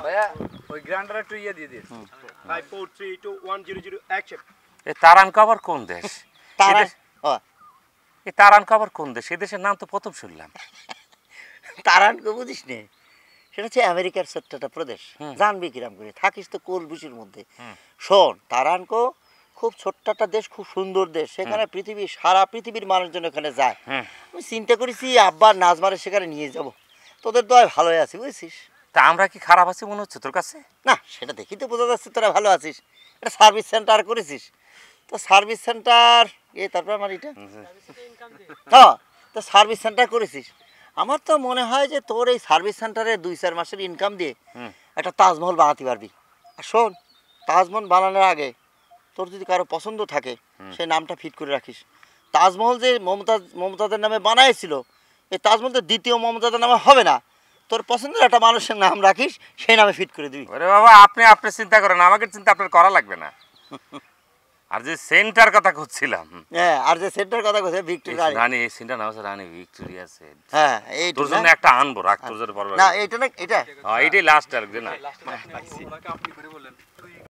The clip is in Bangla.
আমেরিকার ছোট্টটা প্রদেশ জানবি কিরাম করে থাকিস তো কোলবুসির মধ্যে শোন তারানকো খুব ছোট্ট একটা দেশ খুব সুন্দর দেশ সেখানে পৃথিবীর সারা পৃথিবীর মানুষজন ওখানে যায় আমি চিন্তা করেছি আব্বা নাজমারে সেখানে নিয়ে যাব তোদের দয় ভালোই আছে বুঝছিস তা আমরা কি খারাপ আছি মনে হচ্ছে তোর কাছে না সেটা দেখি তো বোঝা যাচ্ছে তোরা ভালো আছিস এটা সার্ভিস সেন্টার করেছিস তো সার্ভিস সেন্টার এ তারপর আমার এটা হ্যাঁ তো সার্ভিস সেন্টার করেছিস আমার তো মনে হয় যে তোর এই সার্ভিস সেন্টারে দুই চার মাসের ইনকাম দিয়ে একটা তাজমহল বানাতে পারবি আর শোন তাজমহল বানানোর আগে তোর যদি কারো পছন্দ থাকে সে নামটা ফিট করে রাখিস তাজমহল যে মমতাজ মমতাজের নামে বানাইছিল এই তাজমহল তো দ্বিতীয় মমতাজের নামে হবে না তোর পছন্দের একটা মানুষের নাম রাখিস সেই নামে ফিট করে দিবি আরে বাবা আপনি আপনি চিন্তা করেন আমাকে চিন্তা আপনার করা লাগবে না আর যে সেন্টার কথা খুঁজছিলাম হ্যাঁ আর যে সেন্টার কথা কইছে ভিক্টোরিয়া রানী এই সেন্টার নাম আছে রানী ভিক্টোরিয়া সেন্ট হ্যাঁ এই তোর জন্য একটা আনবো রাখ তোর জন্য পরবে না এটা না এটা হ্যাঁ এটাই লাস্ট আর না আপনি করে বলেন